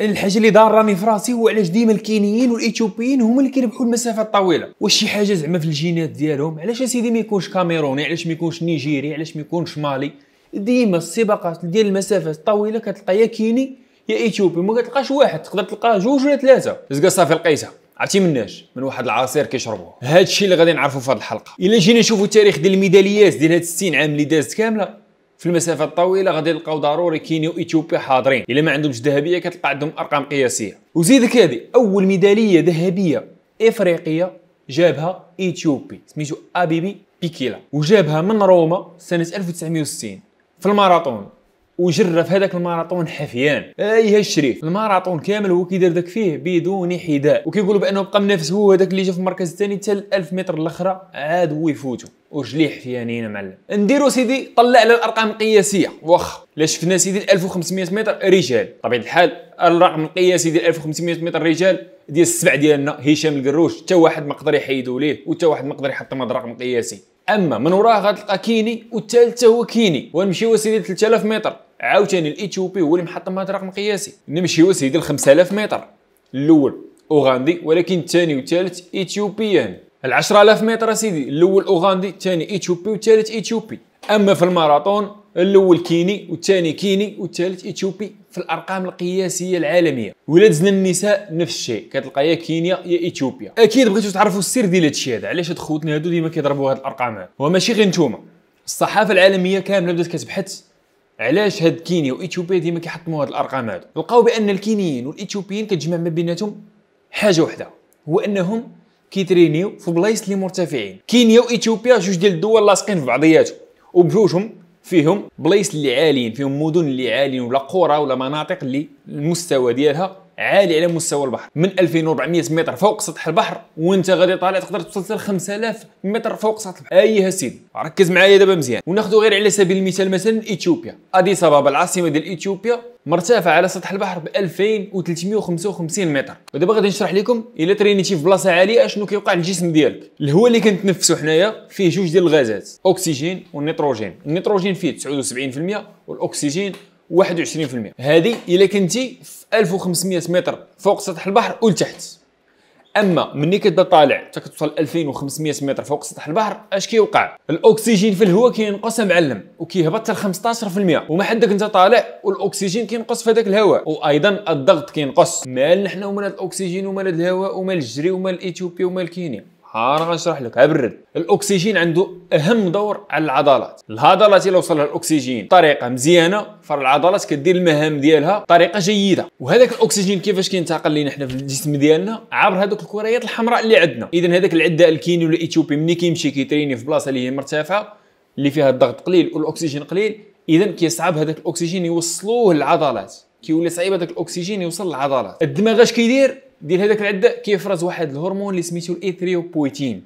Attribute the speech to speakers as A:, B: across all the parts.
A: الحاجه اللي دار راني في راسي هو علاش ديما الكينيين والاثيوبيين هما اللي كيربحوا المسافات الطويله واش شي حاجه زعما في الجينات ديالهم علاش اسيدي ما يكونش كاميروني علاش ما يكونش نيجيري علاش ما يكونش مالي ديما السباقات ديال المسافات الطويله كتلقى يا كيني يا اثيوبي ما كتلقاش واحد تقدر تلقى جوج ولا ثلاثه زقا صافي لقيتها عرفتي مناش من واحد العصير كيشربوه هادشي اللي غادي نعرفو في هاد الحلقه الا جينا نشوفو التاريخ ديال الميداليات ديال هاد 60 عام اللي دازت كامله في المسافه الطويله غادي يلقاو ضروري كينيو واثيوبيا حاضرين الا ما عندهمش ذهبيه كتلقى عندهم ارقام قياسيه وزيدك هذه اول ميداليه ذهبيه افريقيه جابها اثيوبي سميتو ابيبي بيكيلا وجابها من روما سنه 1960 في الماراثون وجرى في هذاك الماراطون حفيان ايها الشريف الماراطون كامل هو كيدير داك فيه بدون حداء وكيقولوا بانه بقى منافس هو هذاك اللي جا في المركز الثاني حتى 1000 متر الاخرى عاد هو يفوتو ورجليه حفيانين معلم نديرو سيدي طلع على الارقام القياسيه واخا لا شفنا سيدي 1500 متر رجال طبيعه الحال الرقم القياسي ديال 1500 متر رجال ديال السبع ديالنا هشام القروش حتى واحد ما قدر يحيدو ليه وحتى واحد ما قدر يحطم هذا الرقم القياسي اما من وراه غتلقى كيني والثالث هو كيني ونمشيو سيدي 3000 متر عاوتاني الاثيوبي هو اللي محطم هذا الرقم القياسي نمشيو سيدي ل 5000 متر الاول اوغندي ولكن الثاني والثالث اثيوبيان ال 10000 متر سيدي الاول اوغندي الثاني اثيوبي والثالث اثيوبي اما في الماراثون الاول كيني والثاني كيني والثالث اثيوبي في الارقام القياسيه العالميه ولا دزنا النساء نفس الشيء كتلقى يا كينيا يا اثيوبيا اكيد بغيتو تعرفوا السر ديال هادشي هذا علاش هاد خوتنا هادو ديما كيضربوا هاد الارقام هادو وماشي غير نتوما الصحافه العالميه كامله بدات كتبحث علاش هاد كينيا واثيوبيا ديما كيحطموا هاد الارقام هادو لقاو بان الكينيين والاثيوبيين كتجمع ما بيناتهم حاجه وحده هو انهم كيترينيو في بلايص اللي مرتفعين كينيا واثيوبيا جوج ديال الدول لاصقين في بعضياتهم وبجوجهم فيهم بلايص اللي عاليين فيهم مدن اللي عاليين ولا قرى ولا مناطق اللي المستوى ديالها عالي على مستوى البحر من 2400 متر فوق سطح البحر وانت غادي طالع تقدر توصل ل 5000 متر فوق سطح البحر ايها سيدي ركز معايا دابا مزيان وناخذ غير على سبيل المثال مثلا اثيوبيا اديس ابابا العاصمه ديال اثيوبيا مرتفعه على سطح البحر ب 2355 متر ودابا غادي نشرح لكم الا ترينيتي في بلاصه عاليه شنو كيوقع للجسم ديالك الهواء اللي كنتنفسو حنايا فيه جوج ديال الغازات اكسجين والنيتروجين النيتروجين فيه 79% والاكسجين 21% هذه الا كنتي في 1500 متر فوق سطح البحر ولتحت اما ملي كتبدا طالع حتى كتوصل 2500 متر فوق سطح البحر اش كيوقع الاكسجين في الهواء كينقص معلم وكيهبط حتى 15% وما حدك انت طالع والاكسجين كينقص في هذاك الهواء وايضا الضغط كينقص مالنا حنا ومال الاكسجين ومال الهواء ومال الجري ومال الاثيوبي ومال كينيا انا آه، غنشرح لك ابرد الاكسجين عنده اهم دور على العضلات العضلات الا وصلها الاكسجين بطريقه مزيانه فالعضلات كدير المهام ديالها بطريقه جيده وهذاك الاكسجين كيفاش كينتقل لينا حنا في الجسم ديالنا عبر هذوك الكريات الحمراء اللي عندنا اذا هذاك العداء الكيني ولا الاثيوبي ملي كيمشي كيتريني في بلاصه اللي هي مرتفعه اللي فيها الضغط قليل والاكسجين قليل اذا كيصعب هذاك الاكسجين يوصلوه للعضلات كيولي صعيب هذاك الاكسجين يوصل للعضلات الدماغ اش كيدير ديال هذاك العده كيفرز واحد الهرمون اللي سميتو الايثريوبويتين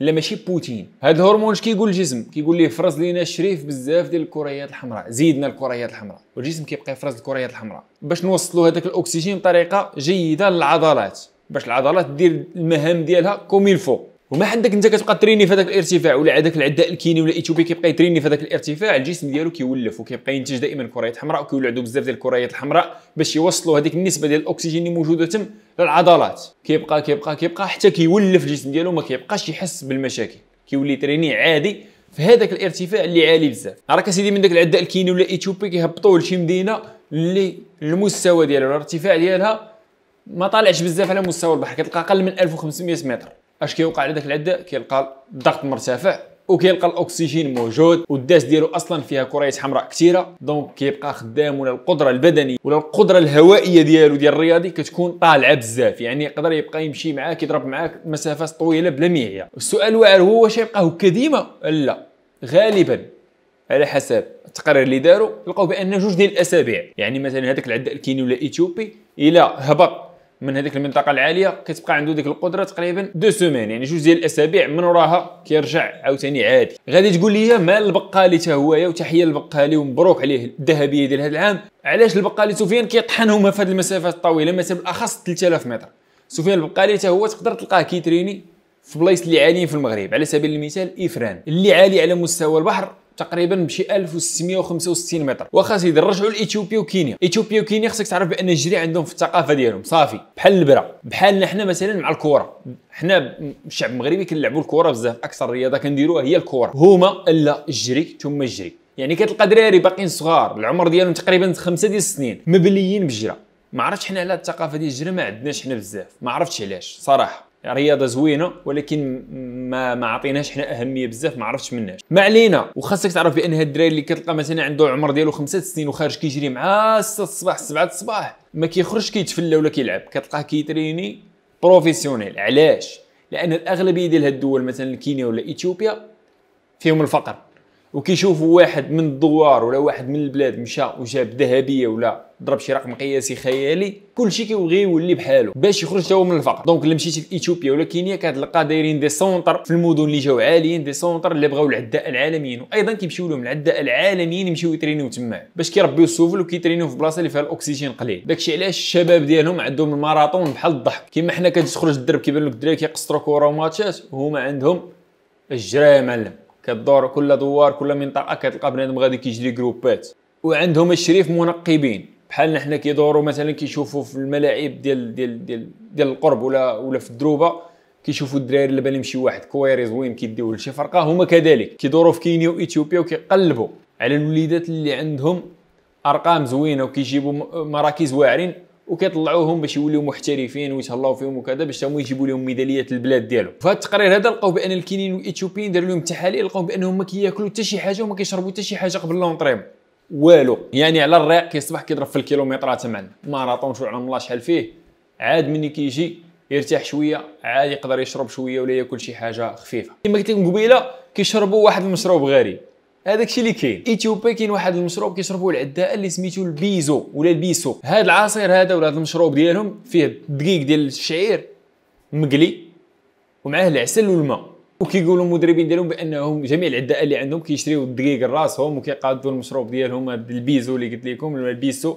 A: لا ماشي بوتين هذا الهرمون اش كيقول الجسم كيقول ليه فرز لينا الشريف بزاف ديال الكريات الحمراء زيدنا الكريات الحمراء والجسم كيبقى يفرز الكريات الحمراء باش نوصلوا هذاك الاكسجين بطريقه جيده للعضلات باش العضلات دير المهام ديالها كوم الفو وما عندك انت كتبقى تريني في هذاك الارتفاع ولا هذاك العداء الكيني ولا ايتوبي كيبقى يتريني في هذاك الارتفاع الجسم ديالو كيولف وكيبقى ينتج دائما كريات حمراء وكيولي عنده بزاف ديال الكريات الحمراء باش يوصلوا هذيك النسبه ديال الاكسجين اللي موجوده تم للعضلات كيبقى كيبقى كيبقى حتى كيولف الجسم ديالو ما كيبقاش يحس بالمشاكل كيولي تريني عادي في هذاك الارتفاع اللي عالي بزاف راك سيدي من داك العداء الكيني ولا ايتوبي كيهبطوه لشي مدينه اللي المستوى ديالها الارتفاع ديالها ما طالعش بزاف على مستوى البحر كتلقى اقل من 1500 متر اش كيوقع على داك العده كيلقى الضغط مرتفع وكيلقى الاكسجين موجود والداس ديالو اصلا فيها كريات حمراء كثيره دونك كيبقى خدام ولا القدره البدنيه ولا القدره الهوائيه ديالو ديال الرياضي كتكون طالعه بزاف يعني يقدر يبقى يمشي معاك يضرب معاك مسافات طويله بلا ميعيه السؤال واعر هو واش يبقى هكا ديما لا غالبا على حسب التقرير اللي داروا لقاو بان جوج ديال الاسابيع يعني مثلا هذاك العداء الكيني ولا الاثيوبي الى هبط من هذيك المنطقه العاليه كتبقى عنده ديك القدره تقريبا دو سومين يعني جوج ديال الاسابيع من وراها كيرجع عاوتاني عادي غادي تقول لي مال البقالي حتى هويا وتحيه للبقالي ومبروك عليه الذهبيه ديال هذا العام علاش البقالي سفيان كيطحنهم في هذه المسافات الطويله مثلا بالاخص 3000 متر سفيان البقالي حتى هو تقدر تلقاه كيتريني في بلايص اللي عاليين في المغرب على سبيل المثال افران اللي عالي على مستوى البحر تقريبا بشي 1665 متر واخا سيدي نرجعوا لاثيوبيا وكينيا اثيوبيا وكينيا خصك تعرف بان الجري عندهم في الثقافه ديالهم صافي بحال البرا بحالنا حنا مثلا مع الكره حنا الشعب المغربي كنلعبوا الكره بزاف اكثر رياضه كنديروها هي الكره هما الا الجري ثم الجري يعني كتلقى دراري باقيين صغار العمر ديالهم تقريبا خمسة ديال السنين مبليين بالجرا ما عرفتش حنا على الثقافه ديال الجري ما عندناش حنا بزاف ما عرفتش علاش صراحه رياضه زوينه ولكن ما ما عطيناش حنا اهميه بزاف ما عرفتش مناش ما علينا وخاصك تعرف بان هاد الدراري اللي كتلقى مثلا عنده عمر ديالو خمسة سنين وخارج كيجري مع 6 الصباح 7 الصباح ما كيخرجش كيتفلى ولا كيلعب كتلقاه كيتريني بروفيسيونيل علاش لان الاغلبيه ديال هاد الدول مثلا كينيا ولا اثيوبيا فيهم الفقر وكيشوفوا واحد من الدوار ولا واحد من البلاد مشى وجاب ذهبيه ولا ضرب شي رقم قياسي خيالي كلشي كيبغي يولي بحالو باش يخرج هو من الفقر دونك الا مشيتي لاثيوبيا ولا كينيا كتلقى دايرين دي سونتر في المدن اللي جاو عاليين دي سونتر اللي بغاو العداء العالميين وايضا كيمشيو لهم العداء العالميين يمشيو يترينيو تما باش كيربيو السفل وكيترينيو في بلاصه اللي فيها الاكسجين قليل داكشي علاش الشباب ديالهم عندهم الماراطون بحال الضحك كيما حنا كتخرج الدرب كيبان لك الدراري كيقصروا كره وماتشات هما عندهم الجري معلم كدور كل دوار كل منطقه كتلقى بنادم غادي كيجري جروبات وعندهم الشريف منقبين بحال نحن كيدوروا مثلا كيشوفوا في الملاعب ديال ديال ديال ديال القرب ولا ولا في الدروبه كيشوفوا الدراري اللي لهم شي واحد كويري زوين كيديو لشي فرقه هما كذلك كيدوروا في كينيا واثيوبيا وكيقلبوا على الوليدات اللي عندهم ارقام زوينه وكيجيبوا مراكز واعرين وكيطلعوهم باش يوليو محترفين ويتهلاو فيهم وكذا باش هما يجيبوا لهم ميداليات البلاد ديالهم فهاد التقرير هذا لقاو بان الكينيين والاثيوبيين داروا لهم تحاليل لقاو بانهم ما كياكلوا حتى شي حاجه وما كيشربوا حتى شي حاجه قبل لونطريم والو يعني على الريق كيصبح كيضرب في الكيلومترات معنا ماراطون شو عمر الله شحال فيه عاد مني كيجي يرتاح شويه عاد يقدر يشرب شويه ولا ياكل شي حاجه خفيفه كما قلت لكم قبيله كيشربوا واحد المشروب غريب هذاك الشيء اللي كاين ايثيوبيا كاين واحد المشروب كيشربوه العداء اللي سميتو البيزو ولا البيسو هذا العصير هذا ولا هذا المشروب ديالهم فيه الدقيق ديال الشعير مقلي ومعاه العسل والماء وكيقولوا المدربين ديالهم بانهم جميع العداء اللي عندهم كيشريو الدقيق لراسهم وكيقادوا المشروب ديالهم البيزو اللي قلت لكم البيسو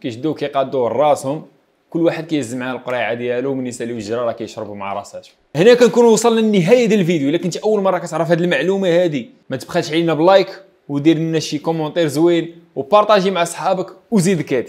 A: كيشدوه كيقادوه لراسهم كل واحد كيهز معاه القريعه ديالو من يسالي وجره راه كيشربوا مع راساتو هنا كنكون وصلنا للنهايه ديال الفيديو الا كنت اول مره كتعرف هذه المعلومه هذه ما تبخلش علينا بلايك ودير لنا شي كومونتير زوين وبارطاجي مع صحابك وزيد كادي